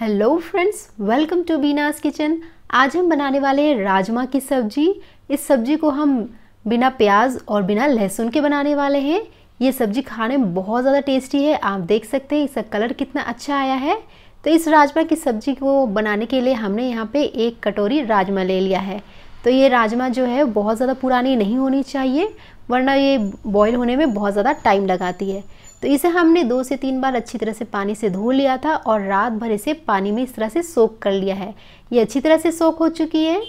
hello friends welcome to Beena's kitchen आज हम बनाने वाले हैं राजमा की सब्जी इस सब्जी को हम बिना प्याज और बिना लहसुन के बनाने वाले हैं ये सब्जी खाने में बहुत ज़्यादा टेस्टी है आप देख सकते हैं इसका कलर कितना अच्छा आया है तो इस राजमा की सब्जी को बनाने के लिए हमने यहाँ पे एक कटोरी राजमा ले लिया है तो ये राजमा जो है बहुत ज़्यादा पुरानी नहीं होनी चाहिए वरना ये बॉयल होने में बहुत ज़्यादा टाइम लगाती है तो इसे हमने दो से तीन बार अच्छी तरह से पानी से धो लिया था और रात भर इसे पानी में इस तरह से सोख कर लिया है ये अच्छी तरह से सोख हो चुकी है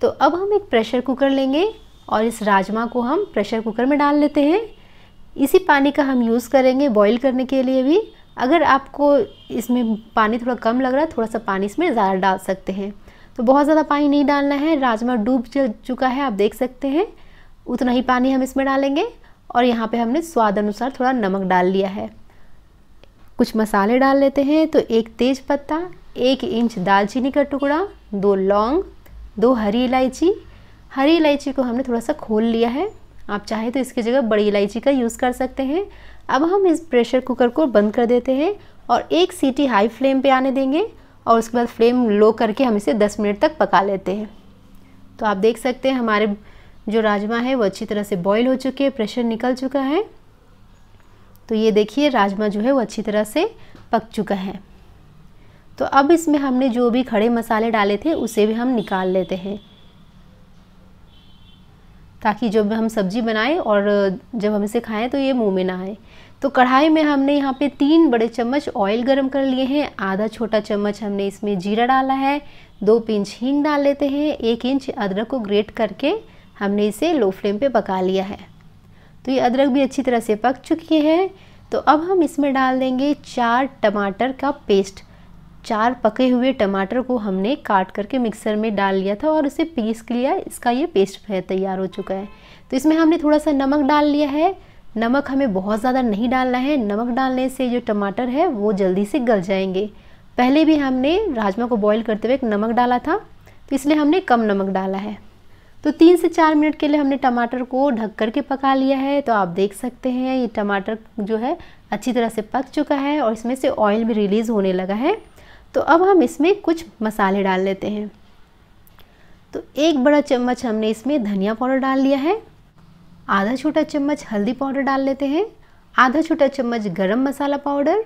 तो अब हम एक प्रेशर कुकर लेंगे और इस राजमा को हम प्रेशर कुकर में डाल लेते हैं इसी पानी का हम यूज़ करेंगे बॉईल करने के लिए भी अगर आपको इसमें पानी थोड़ा कम लग रहा है थोड़ा सा पानी इसमें ज़्यादा डाल सकते हैं तो बहुत ज़्यादा पानी नहीं डालना है राजमा डूब चुका है आप देख सकते हैं उतना ही पानी हम इसमें डालेंगे और यहाँ पे हमने स्वाद अनुसार थोड़ा नमक डाल लिया है कुछ मसाले डाल लेते हैं तो एक तेज पत्ता एक इंच दालचीनी का टुकड़ा दो लौंग दो हरी इलायची हरी इलायची को हमने थोड़ा सा खोल लिया है आप चाहे तो इसकी जगह बड़ी इलायची का यूज़ कर सकते हैं अब हम इस प्रेशर कुकर को बंद कर देते हैं और एक सीटी हाई फ्लेम पे आने देंगे और उसके बाद फ्लेम लो करके हम इसे 10 मिनट तक पका लेते हैं तो आप देख सकते हैं हमारे जो राजमा है वो अच्छी तरह से बॉईल हो चुके हैं प्रेशर निकल चुका है तो ये देखिए राजमा जो है वो अच्छी तरह से पक चुका है तो अब इसमें हमने जो भी खड़े मसाले डाले थे उसे भी हम निकाल लेते हैं ताकि जब हम सब्ज़ी बनाएं और जब हम इसे खाएं तो ये मुंह में ना आए तो कढ़ाई में हमने यहाँ पे तीन बड़े चम्मच ऑयल गरम कर लिए हैं आधा छोटा चम्मच हमने इसमें जीरा डाला है दो पिंच हींग डाल लेते हैं एक इंच अदरक को ग्रेट करके हमने इसे लो फ्लेम पे पका लिया है तो ये अदरक भी अच्छी तरह से पक चुकी है तो अब हम इसमें डाल देंगे चार टमाटर का पेस्ट चार पके हुए टमाटर को हमने काट करके मिक्सर में डाल लिया था और उसे पीस लिया इसका ये पेस्ट तैयार हो चुका है तो इसमें हमने थोड़ा सा नमक डाल लिया है नमक हमें बहुत ज़्यादा नहीं डालना है नमक डालने से जो टमाटर है वो जल्दी से गल जाएंगे पहले भी हमने राजमा को बॉईल करते हुए एक नमक डाला था तो इसलिए हमने कम नमक डाला है तो तीन से चार मिनट के लिए हमने टमाटर को ढक कर के पका लिया है तो आप देख सकते हैं ये टमाटर जो है अच्छी तरह से पक चुका है और इसमें से ऑयल भी रिलीज़ होने लगा है तो अब हम इसमें कुछ मसाले डाल लेते हैं तो एक बड़ा चम्मच हमने इसमें धनिया पाउडर डाल लिया है आधा छोटा चम्मच हल्दी पाउडर डाल लेते हैं आधा छोटा चम्मच गरम मसाला पाउडर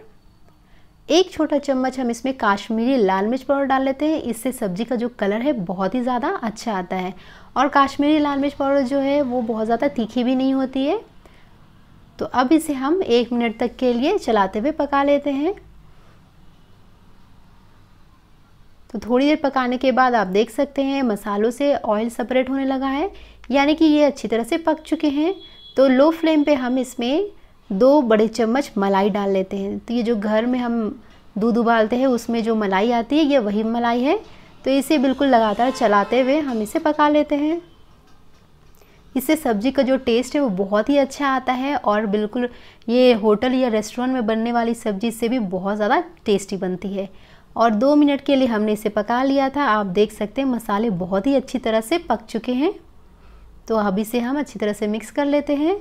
एक छोटा चम्मच हम इसमें काश्मीरी लाल मिर्च पाउडर डाल लेते हैं इससे सब्जी का जो कलर है बहुत ही ज़्यादा अच्छा आता है और काश्मीरी लाल मिर्च पाउडर जो है वो बहुत ज़्यादा तीखी भी नहीं होती है तो अब इसे हम एक मिनट तक के लिए चलाते हुए पका लेते हैं तो थोड़ी देर पकाने के बाद आप देख सकते हैं मसालों से ऑयल सेपरेट होने लगा है यानी कि ये अच्छी तरह से पक चुके हैं तो लो फ्लेम पे हम इसमें दो बड़े चम्मच मलाई डाल लेते हैं तो ये जो घर में हम दूध उबालते हैं उसमें जो मलाई आती है ये वही मलाई है तो इसे बिल्कुल लगातार चलाते हुए हम इसे पका लेते हैं इससे सब्ज़ी का जो टेस्ट है वो बहुत ही अच्छा आता है और बिल्कुल ये होटल या रेस्टोरेंट में बनने वाली सब्ज़ी से भी बहुत ज़्यादा टेस्टी बनती है और दो मिनट के लिए हमने इसे पका लिया था आप देख सकते हैं मसाले बहुत ही अच्छी तरह से पक चुके हैं तो अब इसे हम अच्छी तरह से मिक्स कर लेते हैं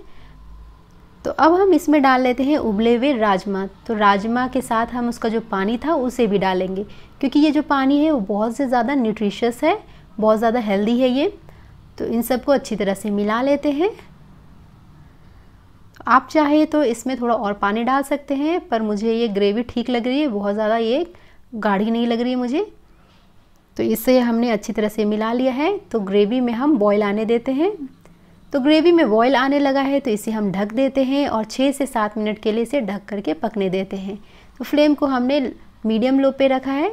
तो अब हम इसमें डाल लेते हैं उबले हुए राजमा तो राजमा के साथ हम उसका जो पानी था उसे भी डालेंगे क्योंकि ये जो पानी है वो बहुत से ज़्यादा न्यूट्रिशस है बहुत ज़्यादा हेल्दी है ये तो इन सबको अच्छी तरह से मिला लेते हैं आप चाहे तो इसमें थोड़ा और पानी डाल सकते हैं पर मुझे ये ग्रेवी ठीक लग रही है बहुत ज़्यादा ये गाढ़ी नहीं लग रही है मुझे तो इसे हमने अच्छी तरह से मिला लिया है तो ग्रेवी में हम बॉयल आने देते हैं तो ग्रेवी में बॉयल आने लगा है तो इसे हम ढक देते हैं और छः से सात मिनट के लिए इसे ढक करके पकने देते हैं तो फ्लेम को हमने मीडियम लो पे रखा है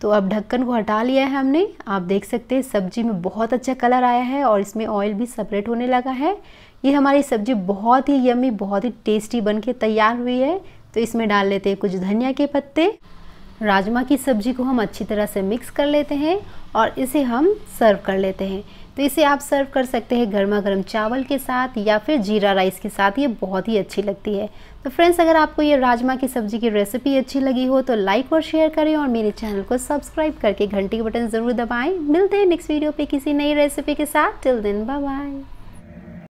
तो अब ढक्कन को हटा लिया है हमने आप देख सकते हैं सब्जी में बहुत अच्छा कलर आया है और इसमें ऑयल भी सेपरेट होने लगा है ये हमारी सब्जी बहुत ही यमी बहुत ही टेस्टी बन के तैयार हुई है तो इसमें डाल लेते हैं कुछ धनिया के पत्ते राजमा की सब्जी को हम अच्छी तरह से मिक्स कर लेते हैं और इसे हम सर्व कर लेते हैं तो इसे आप सर्व कर सकते हैं गर्मा गर्म चावल के साथ या फिर जीरा राइस के साथ ये बहुत ही अच्छी लगती है तो फ्रेंड्स अगर आपको ये राजमा की सब्जी की रेसिपी अच्छी लगी हो तो लाइक और शेयर करें और मेरे चैनल को सब्सक्राइब करके घंटी के बटन ज़रूर दबाएँ मिलते हैं नेक्स्ट वीडियो पर किसी नई रेसिपी के साथ टिल दिन बाय